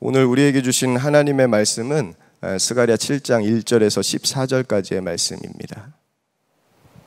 오늘 우리에게 주신 하나님의 말씀은 아, 스가랴 7장 1절에서 14절까지의 말씀입니다.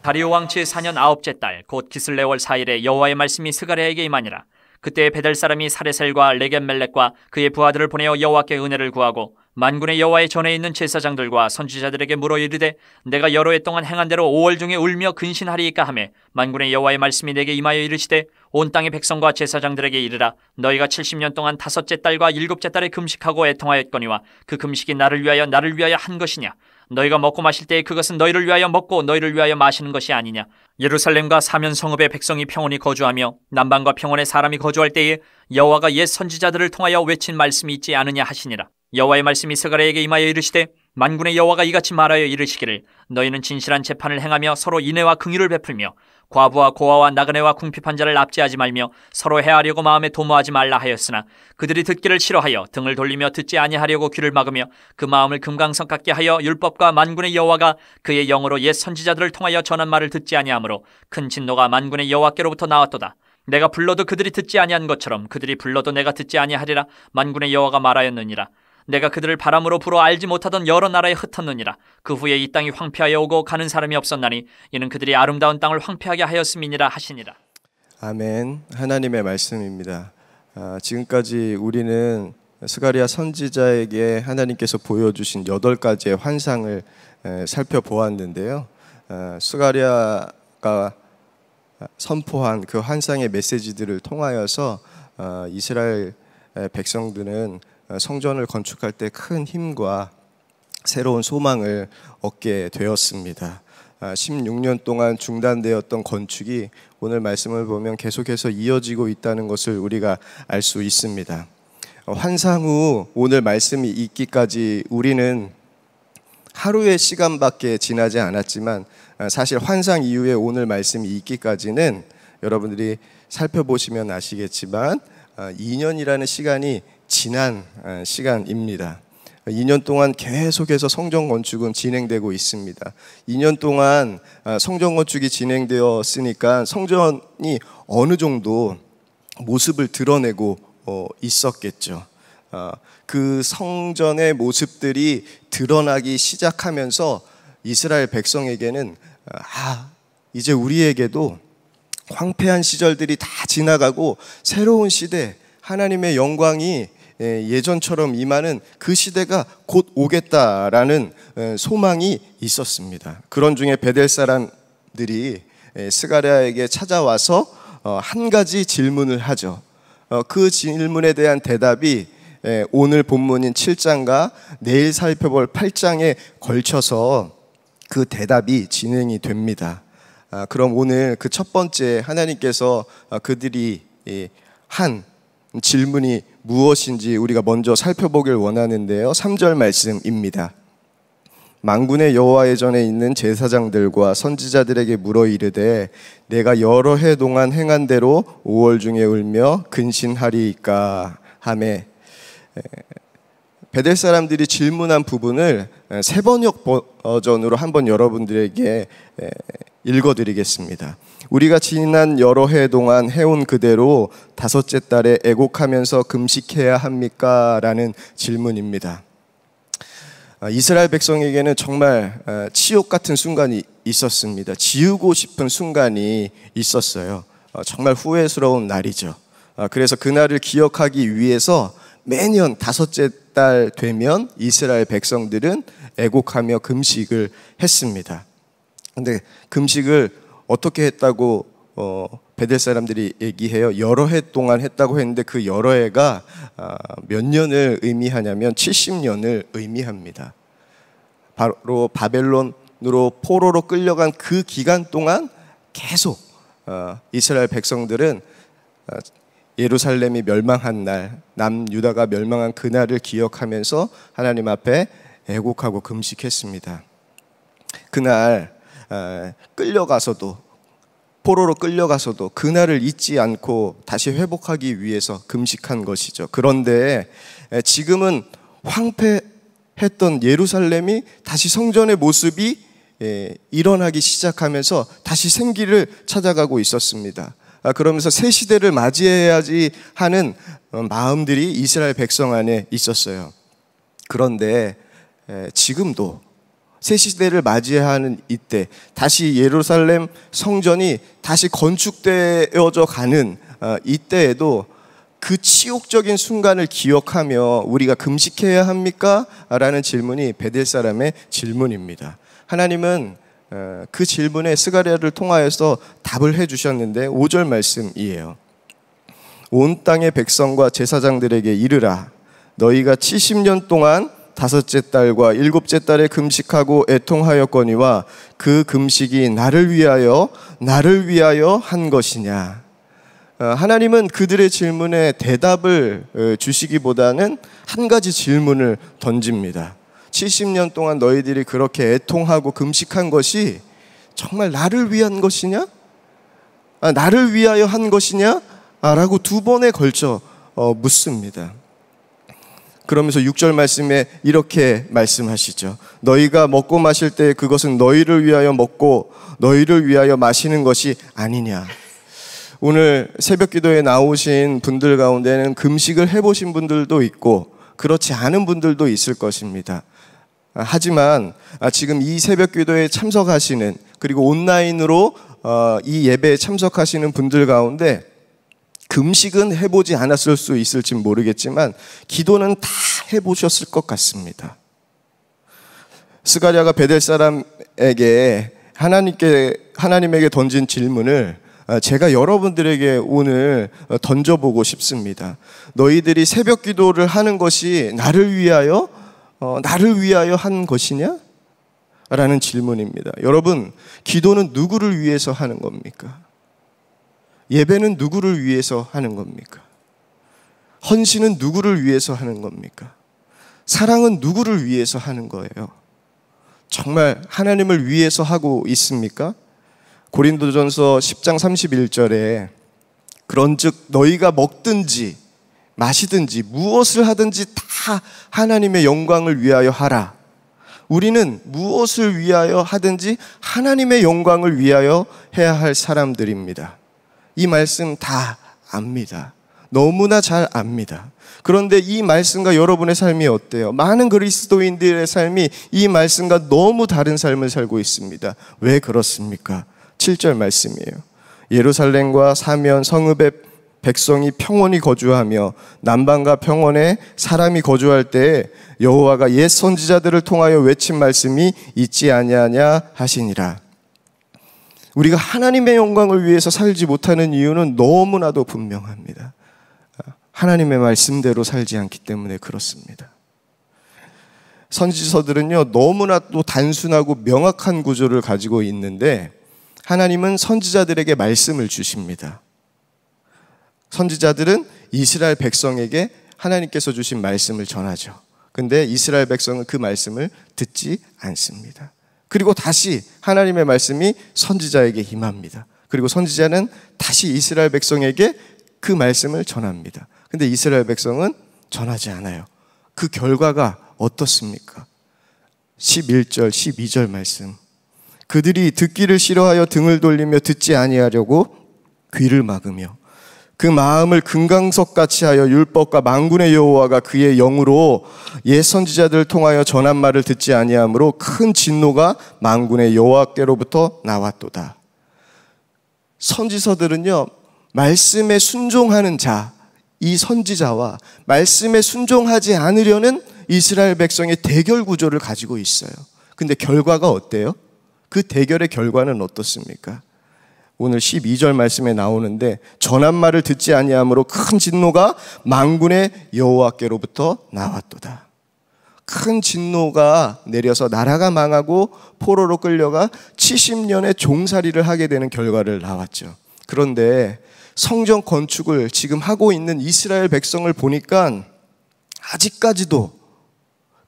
다리오 왕치 4년 아째달 곧 기슬레월 4일에 여호와의 말씀이 스가랴에게 임하니라. 그때 베델 사람이 사레셀과 레겐멜렉과 그의 부하들을 보내어 여호와께 은혜를 구하고 만군의 여호와의 전에 있는 제사장들과 선지자들에게 물어 이르되 내가 여러 해 동안 행한 대로 5월 중에 울며 근신하리이까 하매 만군의 여호와의 말씀이 내게 임하여 이르시되 온 땅의 백성과 제사장들에게 이르라 너희가 70년 동안 다섯째 딸과 일곱째 딸에 금식하고 애통하였거니와 그 금식이 나를 위하여 나를 위하여 한 것이냐 너희가 먹고 마실 때에 그것은 너희를 위하여 먹고 너희를 위하여 마시는 것이 아니냐 예루살렘과 사면 성읍의 백성이 평온히 거주하며 남방과 평온의 사람이 거주할 때에 여호와가 옛 선지자들을 통하여 외친 말씀이 있지 않으냐 하시니라 여호와의 말씀이 스가랴에게 임하여 이르시되 만군의 여호와가 이같이 말하여 이르시기를 너희는 진실한 재판을 행하며 서로 인애와 긍휼을 베풀며 과부와 고아와 나그네와 궁핍한 자를 납치하지 말며 서로 해하려고 마음에 도모하지 말라 하였으나 그들이 듣기를 싫어하여 등을 돌리며 듣지 아니하려고 귀를 막으며 그 마음을 금강성 같게 하여 율법과 만군의 여호와가 그의 영으로 옛 선지자들을 통하여 전한 말을 듣지 아니하므로 큰 진노가 만군의 여호와께로부터 나왔도다 내가 불러도 그들이 듣지 아니한 것처럼 그들이 불러도 내가 듣지 아니하리라 만군의 여호와가 말하였느니라 내가 그들을 바람으로 불어 알지 못하던 여러 나라에 흩었느니라. 그 후에 이 땅이 황폐하여 오고 가는 사람이 없었나니 이는 그들이 아름다운 땅을 황폐하게 하였음이니라 하시니라. 아멘. 하나님의 말씀입니다. 아, 지금까지 우리는 스가리아 선지자에게 하나님께서 보여주신 여덟 가지의 환상을 에, 살펴보았는데요. 아, 스가리아가 선포한 그 환상의 메시지들을 통하여서 아, 이스라엘 백성들은 어, 성전을 건축할 때 큰 힘과 새로운 소망을 얻게 되었습니다. 16년 아, 동안 중단되었던 건축이 오늘 말씀을 보면 계속해서 이어지고 있다는 것을 우리가 알 수 있습니다. 어, 환상 후 오늘 말씀이 있기까지 우리는 하루의 시간밖에 지나지 않았지만 아, 사실 환상 이후에 오늘 말씀이 있기까지는 여러분들이 살펴보시면 아시겠지만 2년이라는 아, 시간이 지난 어, 시간입니다. 2년 동안 계속해서 성전 건축은 진행되고 있습니다. 2년 동안 어, 성전 건축이 진행되었으니까 성전이 어느 정도 모습을 드러내고 어, 있었겠죠. 그 성전의 모습들이 드러나기 시작하면서 이스라엘 백성에게는 아, 이제 우리에게도 황폐한 시절들이 다 지나가고 새로운 시대, 하나님의 영광이 예, 예전처럼 임하는 그 시대가 곧 오겠다라는 예, 소망이 있었습니다. 그런 중에 베델 사람들이 예, 스가랴에게 찾아와서 어, 한 가지 질문을 하죠. 어, 그 질문에 대한 대답이 오늘 본문인 7장과 내일 살펴볼 8장에 걸쳐서 그 대답이 진행이 됩니다. 아, 그럼 오늘 그 첫 번째 하나님께서 어, 그들이 한 질문이 무엇인지 우리가 먼저 살펴보길 원하는데요. 3절 말씀입니다. 망군의 여호와의 전에 있는 제사장들과 선지자들에게 물어 이르되 내가 여러 해 동안 행한 대로 5월 중에 울며 근신하리이까 하매 베델 사람들이 질문한 부분을 세번역 버전으로 한번 여러분들에게 읽어드리겠습니다. 우리가 지난 여러 해 동안 해온 그대로 다섯째 달에 애곡하면서 금식해야 합니까? 라는 질문입니다. 아, 이스라엘 백성에게는 정말 치욕 같은 순간이 있었습니다. 지우고 싶은 순간이 있었어요. 어, 정말 후회스러운 날이죠. 아, 그래서 그날을 기억하기 위해서 매년 다섯째 달 되면 이스라엘 백성들은 애곡하며 금식을 했습니다. 근데 금식을 어떻게 했다고 어, 베델 사람들이 얘기해요. 여러 해 동안 했다고 했는데 그 여러 해가 아, 몇 년을 의미하냐면 70년을 의미합니다. 바로 바벨론으로 포로로 끌려간 그 기간 동안 계속 어, 이스라엘 백성들은 어, 예루살렘이 멸망한 날, 남유다가 멸망한 그날을 기억하면서 하나님 앞에 애곡하고 금식했습니다. 그날 끌려가서도 포로로 끌려가서도 그날을 잊지 않고 다시 회복하기 위해서 금식한 것이죠. 그런데 지금은 황폐했던 예루살렘이 다시 성전의 모습이 일어나기 시작하면서 다시 생기를 찾아가고 있었습니다. 아, 그러면서 새 시대를 맞이해야지 하는 어, 마음들이 이스라엘 백성 안에 있었어요. 그런데 예, 지금도 새 시대를 맞이하는 이때 다시 예루살렘 성전이 다시 건축되어져 가는 어, 이때에도 그 치욕적인 순간을 기억하며 우리가 금식해야 합니까? 라는 질문이 베델 사람의 질문입니다. 하나님은 어, 그 질문에 스가리아를 통하여서 답을 해 주셨는데 5절 말씀이에요. 온 땅의 백성과 제사장들에게 이르라 너희가 70년 동안 다섯째 딸과 일곱째 딸에 금식하고 애통하였거니와 그 금식이 나를 위하여 나를 위하여 한 것이냐. 어, 하나님은 그들의 질문에 대답을 어, 주시기보다는 한 가지 질문을 던집니다. 70년 동안 너희들이 그렇게 애통하고 금식한 것이 정말 나를 위한 것이냐? 아, 나를 위하여 한 것이냐? 아, 라고 두 번에 걸쳐 어, 묻습니다. 그러면서 6절 말씀에 이렇게 말씀하시죠. 너희가 먹고 마실 때 그것은 너희를 위하여 먹고 너희를 위하여 마시는 것이 아니냐. 오늘 새벽 기도에 나오신 분들 가운데는 금식을 해보신 분들도 있고 그렇지 않은 분들도 있을 것입니다. 아, 하지만 아, 지금 이 새벽 기도에 참석하시는 그리고 온라인으로 어, 이 예배에 참석하시는 분들 가운데 금식은 해보지 않았을 수 있을지 모르겠지만 기도는 다 해보셨을 것 같습니다. 스가랴가 베델 사람에게 하나님께 하나님에게 던진 질문을 아, 제가 여러분들에게 오늘 어, 던져보고 싶습니다. 너희들이 새벽 기도를 하는 것이 나를 위하여 어, 나를 위하여 한 것이냐? 라는 질문입니다. 여러분, 기도는 누구를 위해서 하는 겁니까? 예배는 누구를 위해서 하는 겁니까? 헌신은 누구를 위해서 하는 겁니까? 사랑은 누구를 위해서 하는 거예요? 정말 하나님을 위해서 하고 있습니까? 고린도전서 10장 31절에 그런즉 너희가 먹든지 마시든지 무엇을 하든지 다 하나님의 영광을 위하여 하라. 우리는 무엇을 위하여 하든지 하나님의 영광을 위하여 해야 할 사람들입니다. 이 말씀 다 압니다. 너무나 잘 압니다. 그런데 이 말씀과 여러분의 삶이 어때요? 많은 그리스도인들의 삶이 이 말씀과 너무 다른 삶을 살고 있습니다. 왜 그렇습니까? 7절 말씀이에요. 예루살렘과 사면 성읍의 백성이 평온히 거주하며 남방과 평원에 사람이 거주할 때에 여호와가 옛 선지자들을 통하여 외친 말씀이 있지 아니하냐 하시니라. 우리가 하나님의 영광을 위해서 살지 못하는 이유는 너무나도 분명합니다. 하나님의 말씀대로 살지 않기 때문에 그렇습니다. 선지서들은요, 너무나 또 단순하고 명확한 구조를 가지고 있는데, 하나님은 선지자들에게 말씀을 주십니다. 선지자들은 이스라엘 백성에게 하나님께서 주신 말씀을 전하죠. 근데 이스라엘 백성은 그 말씀을 듣지 않습니다. 그리고 다시 하나님의 말씀이 선지자에게 임합니다. 그리고 선지자는 다시 이스라엘 백성에게 그 말씀을 전합니다. 근데 이스라엘 백성은 전하지 않아요. 그 결과가 어떻습니까? 11절, 12절 말씀. 그들이 듣기를 싫어하여 등을 돌리며 듣지 아니하려고 귀를 막으며 그 마음을 금강석 같이 하여 율법과 만군의 여호와가 그의 영으로 예 선지자들을 통하여 전한 말을 듣지 아니하므로 큰 진노가 만군의 여호와께로부터 나왔도다. 선지서들은요 말씀에 순종하는 자, 이 선지자와 말씀에 순종하지 않으려는 이스라엘 백성의 대결 구조를 가지고 있어요. 근데 결과가 어때요? 그 대결의 결과는 어떻습니까? 오늘 12절 말씀에 나오는데 전한 말을 듣지 아니함으로 큰 진노가 만군의 여호와께로부터 나왔도다. 큰 진노가 내려서 나라가 망하고 포로로 끌려가 70년의 종살이를 하게 되는 결과를 나왔죠. 그런데 성전 건축을 지금 하고 있는 이스라엘 백성을 보니까 아직까지도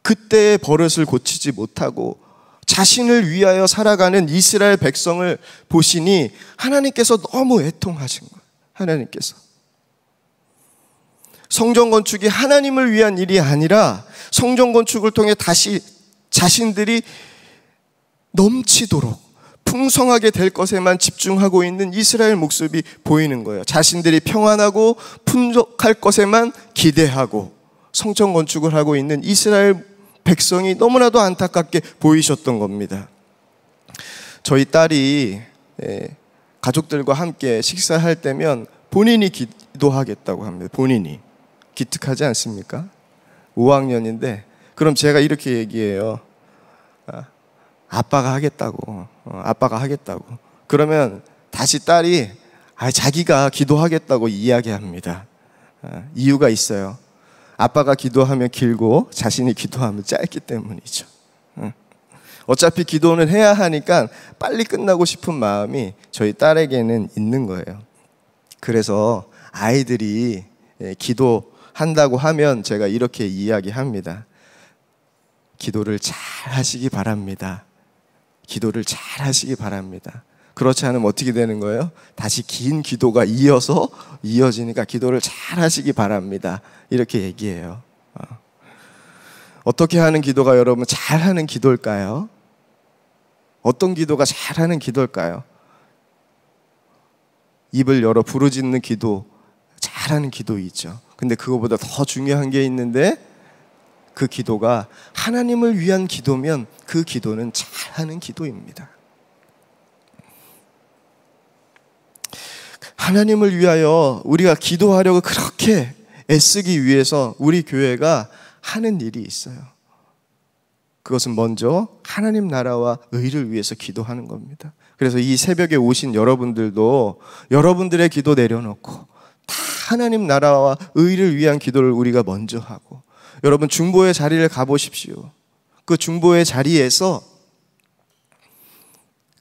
그때의 버릇을 고치지 못하고 자신을 위하여 살아가는 이스라엘 백성을 보시니 하나님께서 너무 애통하신 거예요. 하나님께서. 성전 건축이 하나님을 위한 일이 아니라 성전 건축을 통해 다시 자신들이 넘치도록 풍성하게 될 것에만 집중하고 있는 이스라엘 모습이 보이는 거예요. 자신들이 평안하고 풍족할 것에만 기대하고 성전 건축을 하고 있는 이스라엘 백성이 너무나도 안타깝게 보이셨던 겁니다. 저희 딸이 예, 가족들과 함께 식사할 때면 본인이 기도하겠다고 합니다. 본인이. 기특하지 않습니까? 5학년인데, 그럼 제가 이렇게 얘기해요. 아, 아빠가 하겠다고. 어, 아빠가 하겠다고. 그러면 다시 딸이 아, 자기가 기도하겠다고 이야기합니다. 아, 이유가 있어요. 아빠가 기도하면 길고 자신이 기도하면 짧기 때문이죠. 어차피 기도는 해야 하니까 빨리 끝나고 싶은 마음이 저희 딸에게는 있는 거예요. 그래서 아이들이 예, 기도한다고 하면 제가 이렇게 이야기합니다. 기도를 잘 하시기 바랍니다. 기도를 잘 하시기 바랍니다. 그렇지 않으면 어떻게 되는 거예요? 다시 긴 기도가 이어서 이어지니까 기도를 잘 하시기 바랍니다. 이렇게 얘기해요. 어. 어떻게 하는 기도가 여러분 잘 하는 기도일까요? 어떤 기도가 잘 하는 기도일까요? 입을 열어 부르짖는 기도, 잘하는 기도 있죠. 근데 그거보다 더 중요한 게 있는데 그 기도가 하나님을 위한 기도면 그 기도는 잘하는 기도입니다. 하나님을 위하여 우리가 기도하려고 그렇게 애쓰기 위해서 우리 교회가 하는 일이 있어요. 그것은 먼저 하나님 나라와 의를 위해서 기도하는 겁니다. 그래서 이 새벽에 오신 여러분들도 여러분들의 기도 내려놓고 다 하나님 나라와 의를 위한 기도를 우리가 먼저 하고 여러분 중보의 자리를 가보십시오. 그 중보의 자리에서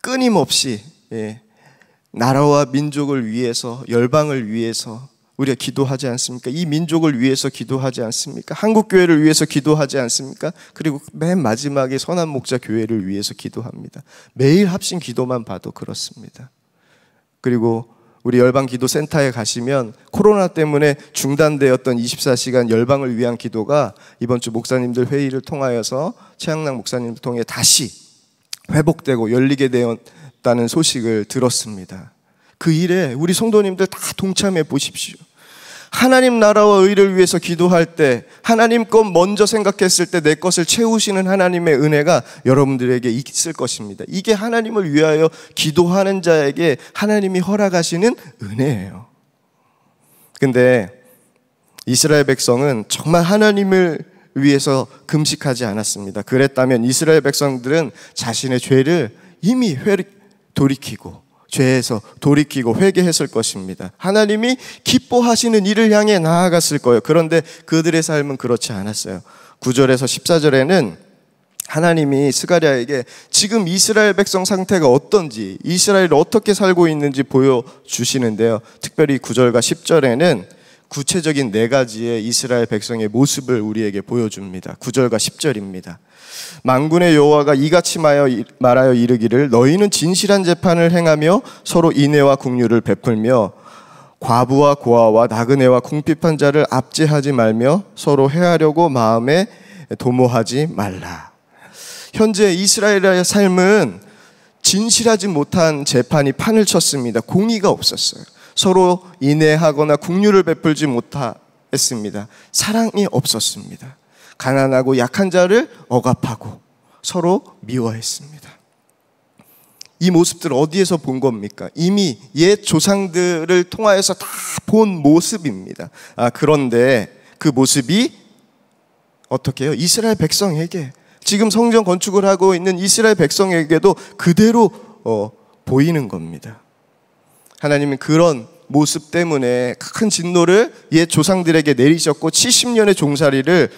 끊임없이 예, 나라와 민족을 위해서, 열방을 위해서 우리가 기도하지 않습니까? 이 민족을 위해서 기도하지 않습니까? 한국교회를 위해서 기도하지 않습니까? 그리고 맨 마지막에 선한 목자 교회를 위해서 기도합니다. 매일 합심 기도만 봐도 그렇습니다. 그리고 우리 열방 기도 센터에 가시면 코로나 때문에 중단되었던 24시간 열방을 위한 기도가 이번 주 목사님들 회의를 통하여서 최양락 목사님을 통해 다시 회복되고 열리게 되었 있다는 소식을 들었습니다. 그 일에 우리 성도님들 다 동참해 보십시오. 하나님 나라와 의를 위해서 기도할 때 하나님 것 먼저 생각했을 때 내 것을 채우시는 하나님의 은혜가 여러분들에게 있을 것입니다. 이게 하나님을 위하여 기도하는 자에게 하나님이 허락하시는 은혜예요. 근데 이스라엘 백성은 정말 하나님을 위해서 금식하지 않았습니다. 그랬다면 이스라엘 백성들은 자신의 죄를 이미 회 돌이키고 죄에서 돌이키고 회개했을 것입니다. 하나님이 기뻐하시는 일을 향해 나아갔을 거예요. 그런데 그들의 삶은 그렇지 않았어요. 9절에서 14절에는 하나님이 스가랴에게 지금 이스라엘 백성 상태가 어떤지 이스라엘 어떻게 살고 있는지 보여 주시는데요. 특별히 9절과 10절에는 구체적인 네 가지의 이스라엘 백성의 모습을 우리에게 보여줍니다. 9절과 10절입니다. 만군의 여호와가 이같이 말하여 이르기를 너희는 진실한 재판을 행하며 서로 인애와 국류를 베풀며 과부와 고아와 나그네와 궁핍한 자를 압제하지 말며 서로 해하려고 마음에 도모하지 말라. 현재 이스라엘의 삶은 진실하지 못한 재판이 판을 쳤습니다. 공의가 없었어요. 서로 인애하거나 국류를 베풀지 못했습니다. 사랑이 없었습니다. 가난하고 약한 자를 억압하고 서로 미워했습니다. 이 모습들 어디에서 본 겁니까? 이미 옛 조상들을 통하여서 다 본 모습입니다. 아, 그런데 그 모습이 어떻게 요 이스라엘 백성에게 지금 성전 건축을 하고 있는 이스라엘 백성에게도 그대로 어, 보이는 겁니다. 하나님은 그런 모습 때문에 큰 진노를 옛 조상들에게 내리셨고 70년의 종살이를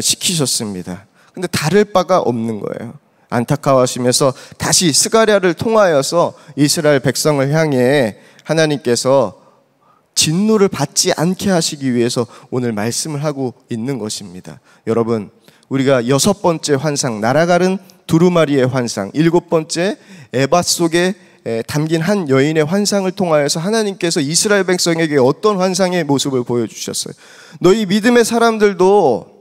시키셨습니다. 근데 다를 바가 없는 거예요. 안타까워하시면서 다시 스가랴를 통하여서 이스라엘 백성을 향해 하나님께서 진노를 받지 않게 하시기 위해서 오늘 말씀을 하고 있는 것입니다. 여러분, 우리가 여섯 번째 환상, 날아가는 두루마리의 환상, 일곱 번째 에바 속의 담긴 한 여인의 환상을 통하여서 하나님께서 이스라엘 백성에게 어떤 환상의 모습을 보여주셨어요. 너희 믿음의 사람들도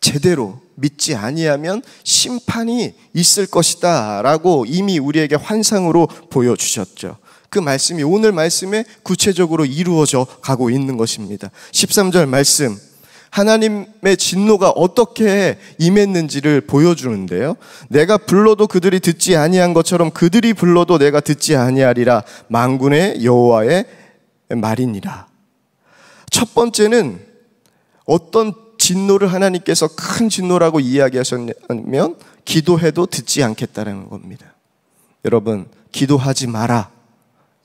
제대로 믿지 아니하면 심판이 있을 것이다 라고 이미 우리에게 환상으로 보여주셨죠. 그 말씀이 오늘 말씀에 구체적으로 이루어져 가고 있는 것입니다. 13절 말씀. 하나님의 진노가 어떻게 임했는지를 보여주는데요. 내가 불러도 그들이 듣지 아니한 것처럼 그들이 불러도 내가 듣지 아니하리라 망군의 여호와의 말이니라. 첫 번째는 어떤 진노를 하나님께서 큰 진노라고 이야기하셨냐면 기도해도 듣지 않겠다는 겁니다. 여러분 기도하지 마라.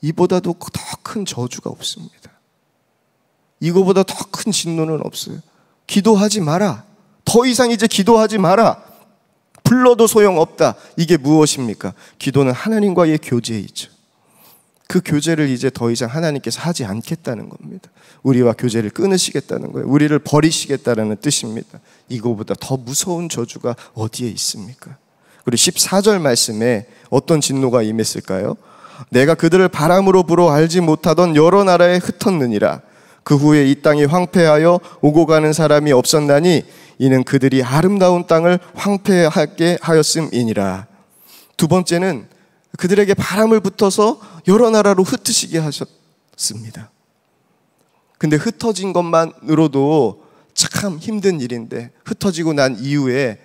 이보다도 더 큰 저주가 없습니다. 이거보다 더 큰 진노는 없어요. 기도하지 마라. 더 이상 이제 기도하지 마라. 불러도 소용없다. 이게 무엇입니까? 기도는 하나님과의 교제이죠. 그 교제를 이제 더 이상 하나님께서 하지 않겠다는 겁니다. 우리와 교제를 끊으시겠다는 거예요. 우리를 버리시겠다는 뜻입니다. 이거보다 더 무서운 저주가 어디에 있습니까? 그리고 14절 말씀에 어떤 진노가 임했을까요? 내가 그들을 바람으로 불어 알지 못하던 여러 나라에 흩었느니라. 그 후에 이 땅이 황폐하여 오고 가는 사람이 없었나니 이는 그들이 아름다운 땅을 황폐하게 하였음이니라. 두 번째는 그들에게 바람을 붙어서 여러 나라로 흩으시게 하셨습니다. 근데 흩어진 것만으로도 참 힘든 일인데 흩어지고 난 이후에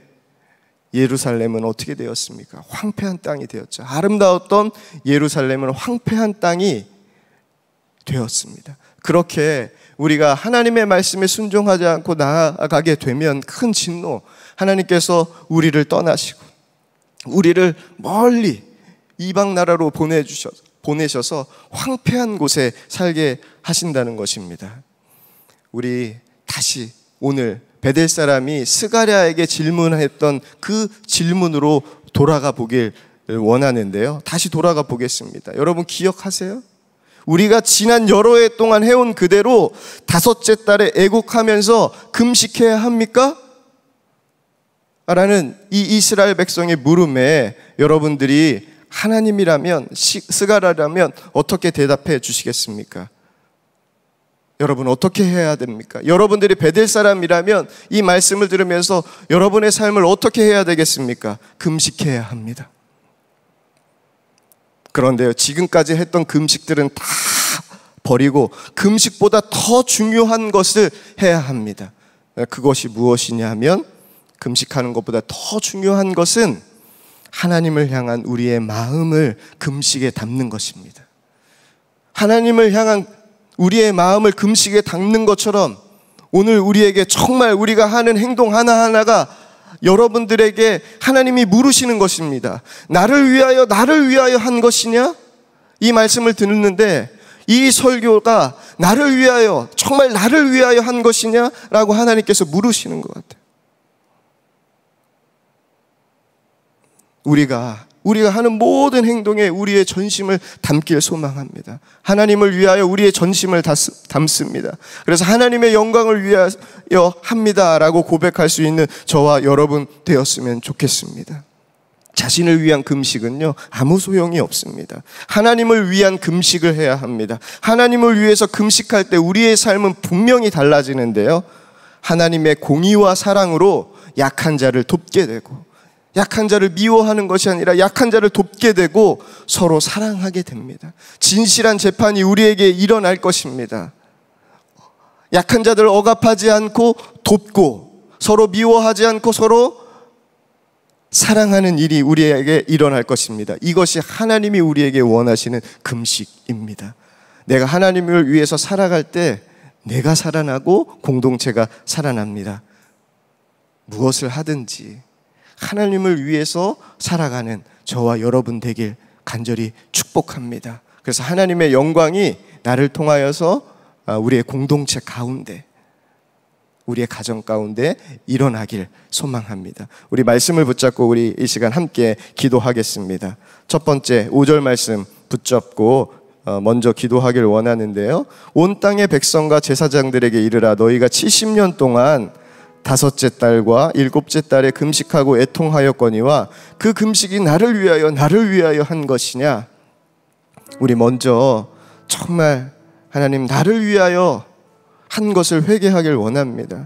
예루살렘은 어떻게 되었습니까? 황폐한 땅이 되었죠. 아름다웠던 예루살렘은 황폐한 땅이 되었습니다. 그렇게 우리가 하나님의 말씀에 순종하지 않고 나아가게 되면 큰 진노, 하나님께서 우리를 떠나시고, 우리를 멀리 이방 나라로 보내셔셔서 황폐한 곳에 살게 하신다는 것입니다. 우리 다시 오늘 베델 사람이 스가랴에게 질문했던 그 질문으로 돌아가 보길 원하는데요. 다시 돌아가 보겠습니다. 여러분 기억하세요? 우리가 지난 여러 해 동안 해온 그대로 다섯째 달에 애국하면서 금식해야 합니까? 라는 이 이스라엘 백성의 물음에 여러분들이 하나님이라면 스가라라면 어떻게 대답해 주시겠습니까? 여러분 어떻게 해야 됩니까? 여러분들이 베델 사람이라면 이 말씀을 들으면서 여러분의 삶을 어떻게 해야 되겠습니까? 금식해야 합니다. 그런데요, 지금까지 했던 금식들은 다 버리고 금식보다 더 중요한 것을 해야 합니다. 그것이 무엇이냐면 금식하는 것보다 더 중요한 것은 하나님을 향한 우리의 마음을 금식에 담는 것입니다. 하나님을 향한 우리의 마음을 금식에 담는 것처럼 오늘 우리에게 정말 우리가 하는 행동 하나하나가 여러분들에게 하나님이 물으시는 것입니다. 나를 위하여, 나를 위하여 한 것이냐? 이 말씀을 듣는데 이 설교가 나를 위하여, 정말 나를 위하여 한 것이냐? 라고 하나님께서 물으시는 것 같아요. 우리가 우리가 하는 모든 행동에 우리의 전심을 담길 소망합니다. 하나님을 위하여 우리의 전심을 담습니다. 그래서 하나님의 영광을 위하여 합니다라고 고백할 수 있는 저와 여러분 되었으면 좋겠습니다. 자신을 위한 금식은요, 아무 소용이 없습니다. 하나님을 위한 금식을 해야 합니다. 하나님을 위해서 금식할 때 우리의 삶은 분명히 달라지는데요. 하나님의 공의와 사랑으로 약한 자를 돕게 되고, 약한 자를 미워하는 것이 아니라 약한 자를 돕게 되고 서로 사랑하게 됩니다. 진실한 재판이 우리에게 일어날 것입니다. 약한 자들 억압하지 않고 돕고 서로 미워하지 않고 서로 사랑하는 일이 우리에게 일어날 것입니다. 이것이 하나님이 우리에게 원하시는 금식입니다. 내가 하나님을 위해서 살아갈 때 내가 살아나고 공동체가 살아납니다. 무엇을 하든지 하나님을 위해서 살아가는 저와 여러분 되길 간절히 축복합니다. 그래서 하나님의 영광이 나를 통하여서 아, 우리의 공동체 가운데 우리의 가정 가운데 일어나길 소망합니다. 우리 말씀을 붙잡고 우리 이 시간 함께 기도하겠습니다. 첫 번째 5절 말씀 붙잡고 어, 먼저 기도하길 원하는데요. 온 땅의 백성과 제사장들에게 이르라 너희가 70년 동안 다섯째 딸과 일곱째 딸의 금식하고 애통하였거니와 그 금식이 나를 위하여 나를 위하여 한 것이냐 우리 먼저 정말 하나님 나를 위하여 한 것을 회개하길 원합니다.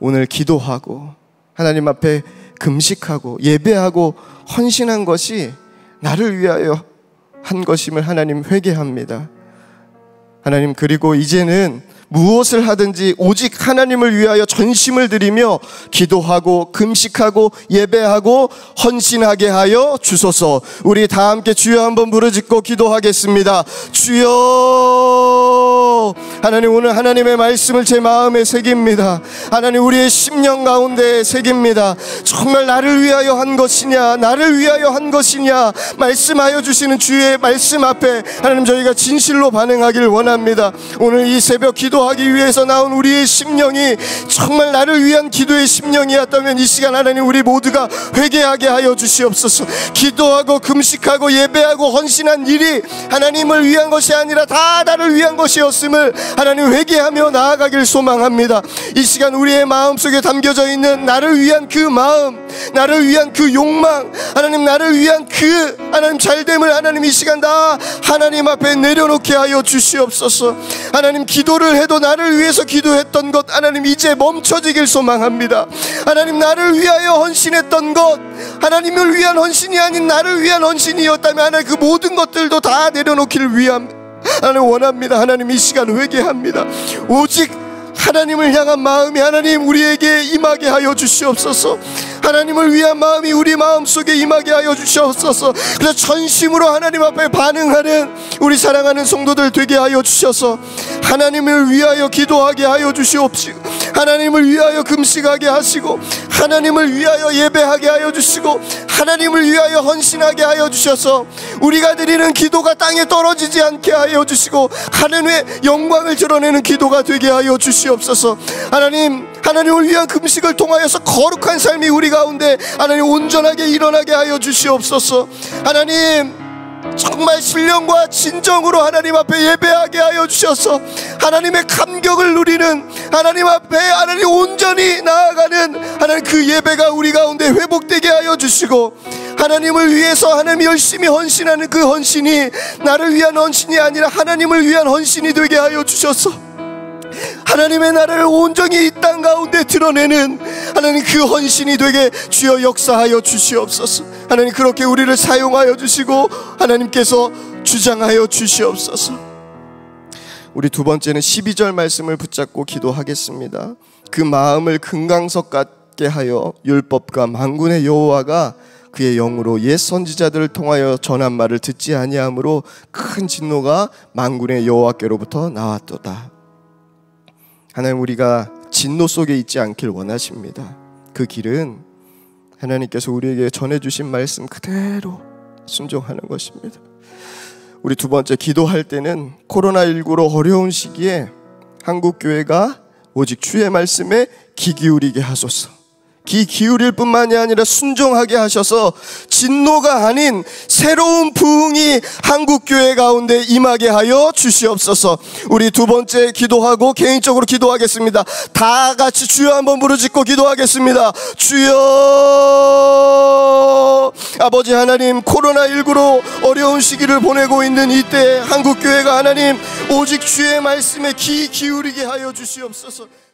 오늘 기도하고 하나님 앞에 금식하고 예배하고 헌신한 것이 나를 위하여 한 것임을 하나님 회개합니다. 하나님 그리고 이제는 무엇을 하든지 오직 하나님을 위하여 전심을 드리며 기도하고 금식하고 예배하고 헌신하게 하여 주소서. 우리 다 함께 주여 한번 부르짖고 기도하겠습니다. 주여 하나님 오늘 하나님의 말씀을 제 마음에 새깁니다. 하나님 우리의 심령 가운데 새깁니다. 정말 나를 위하여 한 것이냐 나를 위하여 한 것이냐 말씀하여 주시는 주의 말씀 앞에 하나님 저희가 진실로 반응하길 원합니다. 오늘 이 새벽 기도 기도하기 위해서 나온 우리의 심령이 정말 나를 위한 기도의 심령이었다면 이 시간 하나님 우리 모두가 회개하게 하여 주시옵소서. 기도하고 금식하고 예배하고 헌신한 일이 하나님을 위한 것이 아니라 다 나를 위한 것이었음을 하나님 회개하며 나아가길 소망합니다. 이 시간 우리의 마음속에 담겨져 있는 나를 위한 그 마음, 나를 위한 그 욕망, 하나님 나를 위한 그 하나님 잘됨을 하나님 이 시간 다 하나님 앞에 내려놓게 하여 주시옵소서. 하나님 기도를 해 해도 나를 위해서 기도했던 것 하나님 이제 멈춰지길 소망합니다. 하나님 나를 위하여 헌신했던 것 하나님을 위한 헌신이 아닌 나를 위한 헌신이었다면 하나님 그 모든 것들도 다내려놓기 위함 하나님 원합니다. 하나님 이 시간 회개합니다. 오직 하나님을 향한 마음이 하나님 우리에게 임하게 하여 주시옵소서. 하나님을 위한 마음이 우리 마음 속에 임하게 하여 주시옵소서. 그래서 전심으로 하나님 앞에 반응하는 우리 사랑하는 성도들 되게 하여 주셔서 하나님을 위하여 기도하게 하여 주시옵시고 하나님을 위하여 금식하게 하시고 하나님을 위하여 예배하게 하여 주시고 하나님을 위하여 헌신하게 하여 주셔서 우리가 드리는 기도가 땅에 떨어지지 않게 하여 주시고 하늘외 영광을 드러내는 기도가 되게 하여 주시옵소서 하나님 하나님을 위한 금식을 통하여서 거룩한 삶이 우리 가운데 하나님 온전하게 일어나게 하여 주시옵소서 하나님 정말 신령과 진정으로 하나님 앞에 예배하게 하여 주셔서 하나님의 감격을 누리는 하나님 앞에 하나님 온전히 나아가는 하나님 그 예배가 우리 가운데 회복되게 하여 주시고 하나님을 위해서 하나님 열심히 헌신하는 그 헌신이 나를 위한 헌신이 아니라 하나님을 위한 헌신이 되게 하여 주셔서 하나님의 나라를 온전히 이 땅 가운데 드러내는 하나님 그 헌신이 되게 주여 역사하여 주시옵소서. 하나님 그렇게 우리를 사용하여 주시고 하나님께서 주장하여 주시옵소서. 우리 두 번째는 12절 말씀을 붙잡고 기도하겠습니다. 그 마음을 금강석 같게 하여 율법과 만군의 여호와가 그의 영으로 옛 선지자들을 통하여 전한 말을 듣지 아니하므로 큰 진노가 만군의 여호와께로부터 나왔도다. 하나님 우리가 진노 속에 있지 않길 원하십니다. 그 길은 하나님께서 우리에게 전해주신 말씀 그대로 순종하는 것입니다. 우리 두 번째 기도할 때는 코로나19로 어려운 시기에 한국교회가 오직 주의 말씀에 귀 기울이게 하소서. 귀 기울일 뿐만이 아니라 순종하게 하셔서 진노가 아닌 새로운 부흥이 한국교회 가운데 임하게 하여 주시옵소서. 우리 두 번째 기도하고 개인적으로 기도하겠습니다. 다 같이 주여 한번 부르짖고 기도하겠습니다. 주여! 아버지 하나님, 코로나19로 어려운 시기를 보내고 있는 이때 한국교회가 하나님 오직 주의 말씀에 귀 기울이게 하여 주시옵소서.